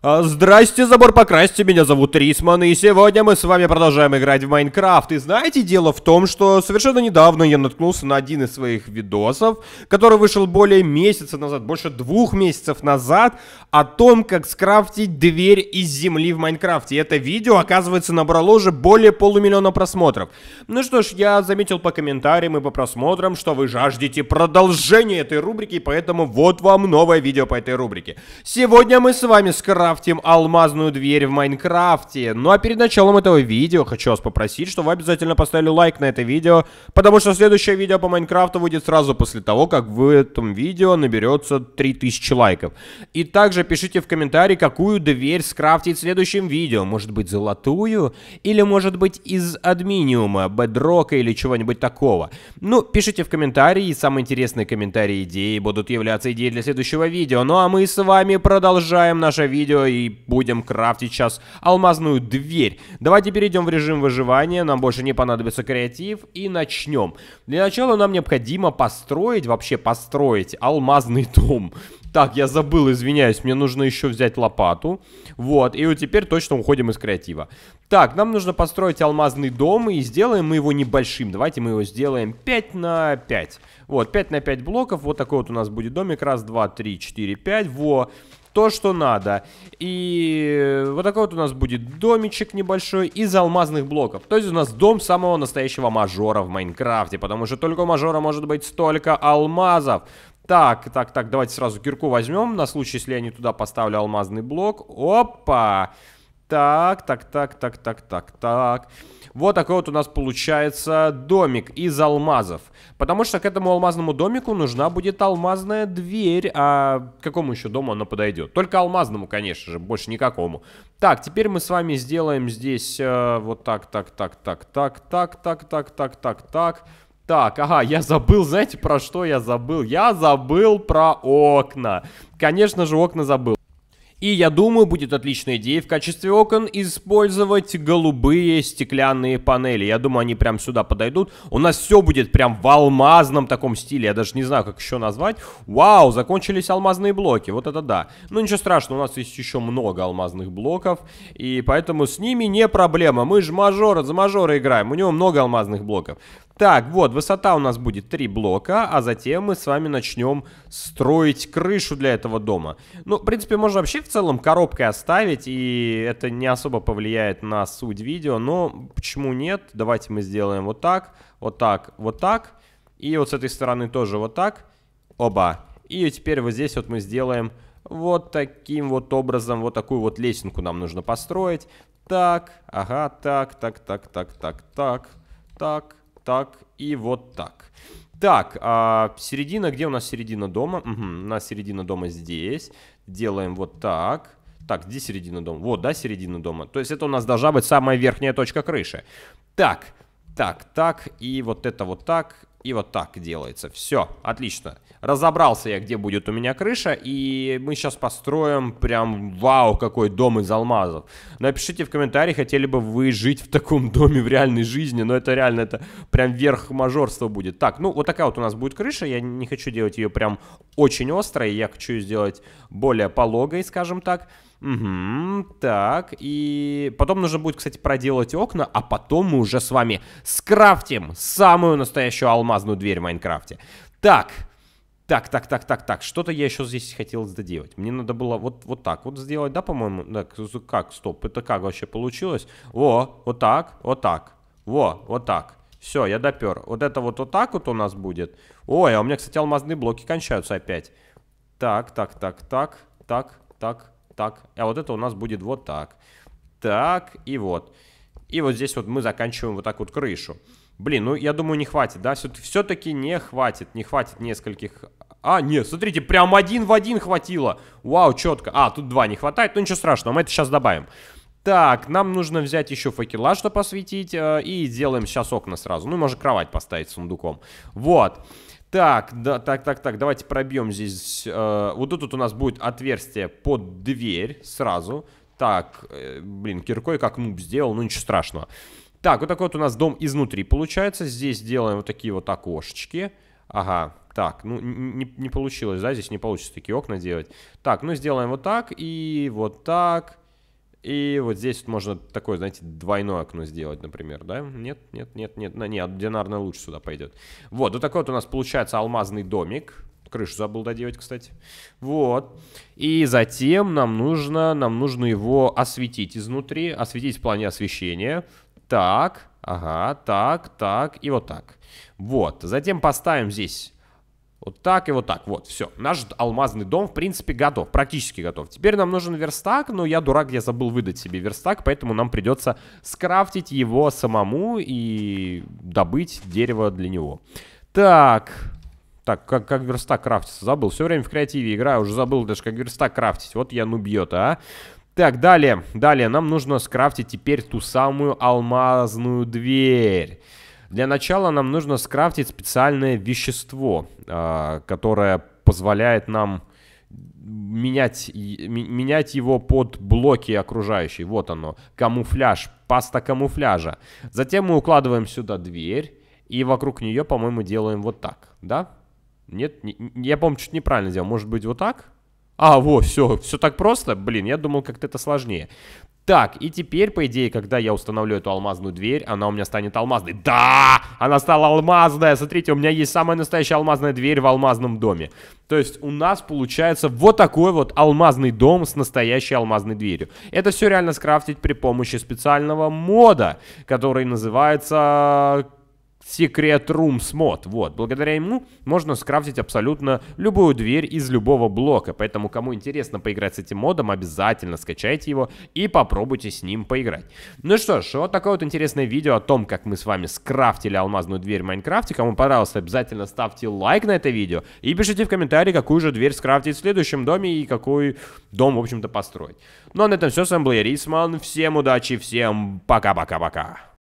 А, здрасте, забор покрасьте, меня зовут Рисман, и сегодня мы с вами продолжаем играть в Майнкрафт. И знаете, дело в том, что совершенно недавно я наткнулся на один из своих видосов, который вышел более месяца назад, больше двух месяцев назад, о том, как скрафтить дверь из земли в Майнкрафте. И это видео, оказывается, набрало уже более полумиллиона просмотров. Ну что ж, я заметил по комментариям и по просмотрам, что вы жаждете продолжения этой рубрики, поэтому вот вам новое видео по этой рубрике. Сегодня мы с вами скрафтим скрафтим алмазную дверь в Майнкрафте. Ну а перед началом этого видео хочу вас попросить, чтобы вы обязательно поставили лайк на это видео, потому что следующее видео по Майнкрафту выйдет сразу после того, как в этом видео наберется 3000 лайков. И также пишите в комментарии, какую дверь скрафтить в следующем видео. Может быть золотую? Или может быть из админиума, бедрока или чего-нибудь такого? Ну, пишите в комментарии, самые интересные комментарии идеи будут являться идеей для следующего видео. Ну а мы с вами продолжаем наше видео ее и будем крафтить сейчас алмазную дверь. Давайте перейдем в режим выживания, нам больше не понадобится креатив и начнем. Для начала нам необходимо построить, вообще построить алмазный дом. Так, я забыл, извиняюсь, мне нужно еще взять лопату. Вот, и вот теперь точно уходим из креатива. Так, нам нужно построить алмазный дом, и сделаем мы его небольшим. Давайте мы его сделаем 5 на 5. Вот, 5 на 5 блоков, вот такой вот у нас будет домик. Раз, два, три, четыре, пять, во то, что надо. И вот такой вот у нас будет домичек небольшой из алмазных блоков. То есть у нас дом самого настоящего мажора в Майнкрафте, потому что только у мажора может быть столько алмазов. Так, так, так, давайте сразу кирку возьмем, на случай, если я не туда поставлю алмазный блок. Опа! Опа! Так, так, так, так, так, так, так. Вот такой вот у нас получается домик из алмазов. Потому что к этому алмазному домику нужна будет алмазная дверь. А к какому еще дому она подойдет? Только алмазному, конечно же, больше никакому. Так, теперь мы с вами сделаем здесь э, вот так, так, так, так, так, так, так, так, так, так, так. Так, ага, я забыл, знаете, про что я забыл? Я забыл про окна. Конечно же, окна забыл. И я думаю, будет отличная идея в качестве окон использовать голубые стеклянные панели. Я думаю, они прям сюда подойдут. У нас все будет прям в алмазном таком стиле. Я даже не знаю, как еще назвать. Вау, закончились алмазные блоки. Вот это да. Ну ничего страшного, у нас есть еще много алмазных блоков. И поэтому с ними не проблема. Мы же мажор за мажора играем. У него много алмазных блоков. Так, вот, высота у нас будет 3 блока, а затем мы с вами начнем строить крышу для этого дома. Ну, в принципе, можно вообще в целом коробкой оставить, и это не особо повлияет на суть видео, но почему нет? Давайте мы сделаем вот так, вот так, вот так, и вот с этой стороны тоже вот так. Оба. И теперь вот здесь вот мы сделаем вот таким вот образом, вот такую вот лесенку нам нужно построить. Так, ага, так, так, так, так, так, так, так, так и вот так. Так, а середина, где у нас середина дома? Угу, у нас середина дома здесь. Делаем вот так. Так, где середина дома? Вот, да, середина дома. То есть это у нас должна быть самая верхняя точка крыши. Так, так, так, и вот это вот так, и вот так делается. Все, отлично. Разобрался я, где будет у меня крыша, и мы сейчас построим прям вау, какой дом из алмазов. Напишите в комментарии, хотели бы вы жить в таком доме в реальной жизни, но это реально, это прям верх мажорства будет. Так, ну вот такая вот у нас будет крыша, я не хочу делать ее прям очень острой, я хочу сделать более пологой, скажем так. Угу, так, и потом нужно будет, кстати, проделать окна, а потом мы уже с вами скрафтим самую настоящую алмазную дверь в Майнкрафте. Так, так, так, так, так, так, что-то я еще здесь хотел доделать. Мне надо было вот, вот так вот сделать, да, по-моему? Так, как, стоп, это как вообще получилось? Во, вот так, вот так, во, вот так. Все, я допер. Вот это вот вот так вот у нас будет. Ой, а у меня, кстати, алмазные блоки кончаются опять. Так, так, так, так, так, так, так, а вот это у нас будет вот так, так и вот. И вот здесь вот мы заканчиваем вот так вот крышу. Блин, ну я думаю не хватит, да, все-таки не хватит, не хватит нескольких... А, нет, смотрите, прям один в один хватило. Вау, четко. А, тут два не хватает, ну ничего страшного, мы это сейчас добавим. Так, нам нужно взять еще факела, что посветить, э, и сделаем сейчас окна сразу. Ну, может кровать поставить сундуком. Вот. Вот. Так, да, так, так, так, давайте пробьем здесь. Э, вот тут, тут у нас будет отверстие под дверь сразу. Так, э, блин, киркой как нуб сделал, ну ничего страшного. Так, вот такой вот у нас дом изнутри получается. Здесь делаем вот такие вот окошечки. Ага, так, ну не, не получилось, да, здесь не получится такие окна делать. Так, ну сделаем вот так и вот так. И вот здесь вот можно такое, знаете, двойное окно сделать, например, да? Нет, нет, нет, нет, на нет, динарное лучше сюда пойдет. Вот, вот такой вот у нас получается алмазный домик. Крышу забыл доделать, кстати. Вот. И затем нам нужно, нам нужно его осветить изнутри, осветить в плане освещения. Так, ага, так, так и вот так. Вот. Затем поставим здесь вот так и вот так. Вот, все. Наш алмазный дом, в принципе, готов. Практически готов. Теперь нам нужен верстак, но я дурак, я забыл выдать себе верстак, поэтому нам придется скрафтить его самому и добыть дерево для него. Так. Так, как, как верстак крафтится? Забыл. Все время в креативе играю, уже забыл даже, как верстак крафтить. Вот я нубьет, а. Так, далее. Далее нам нужно скрафтить теперь ту самую алмазную дверь. Для начала нам нужно скрафтить специальное вещество, а, которое позволяет нам менять, менять его под блоки окружающей. Вот оно, камуфляж, паста камуфляжа. Затем мы укладываем сюда дверь и вокруг нее, по-моему, делаем вот так, да? Нет, не, я, помню, чуть неправильно сделал. Может быть, вот так? А, во, все, все так просто? Блин, я думал, как-то это сложнее. Так, и теперь, по идее, когда я установлю эту алмазную дверь, она у меня станет алмазной. Да! Она стала алмазная! Смотрите, у меня есть самая настоящая алмазная дверь в алмазном доме. То есть у нас получается вот такой вот алмазный дом с настоящей алмазной дверью. Это все реально скрафтить при помощи специального мода, который называется Secret Rooms мод. Вот, благодаря ему можно скрафтить абсолютно любую дверь из любого блока. Поэтому, кому интересно поиграть с этим модом, обязательно скачайте его и попробуйте с ним поиграть. Ну что ж, вот такое вот интересное видео о том, как мы с вами скрафтили алмазную дверь в Майнкрафте. Кому понравилось, обязательно ставьте лайк на это видео и пишите в комментарии, какую же дверь скрафтить в следующем доме и какой дом, в общем-то, построить. Ну а на этом все. С вами был я, Рисман. Всем удачи, всем пока-пока-пока.